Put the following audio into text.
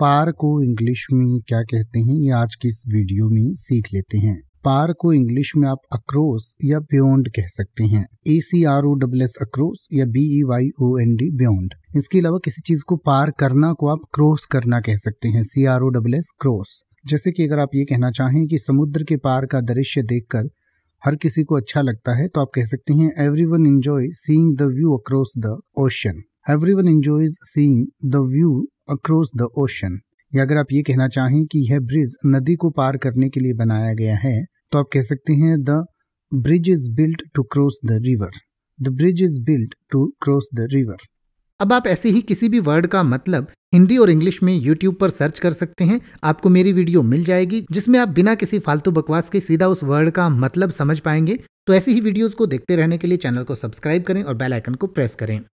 पार को इंग्लिश में क्या कहते हैं ये आज की इस वीडियो में सीख लेते हैं पार को इंग्लिश में आप अक्रोस या बियॉन्ड कह सकते हैं A C R O double S across या B E Y O N D beyond इसके अलावा किसी चीज को पार करना को आप क्रॉस करना कह सकते हैं C R O double S cross जैसे कि अगर आप ये कहना चाहें कि समुद्र के पार का दृश्य देखकर हर किसी को अच्छा लगता है तो आप कह सकते हैं everyone enjoy seeing the view across the ocean everyone enjoy seeing the view across the ocean या अगर आप ये कहना चाहें कि यह ब्रिज नदी को पार करने के लिए बनाया गया है तो आप कह सकते हैं the bridge is built to cross the river the bridge is built to cross the river अब आप ऐसे ही किसी भी वर्ड का मतलब हिंदी और इंग्लिश में यूट्यूब पर सर्च कर सकते हैं आपको मेरी वीडियो मिल जाएगी जिसमें आप बिना किसी फालतू बकवास के सीधा उस वर्ड का मतलब समझ पाएंगे तो ऐसी ही वीडियोस को देखते रहने के लिए चैनल को सब्सक्राइब करें और बेल आइकन को प्रेस करें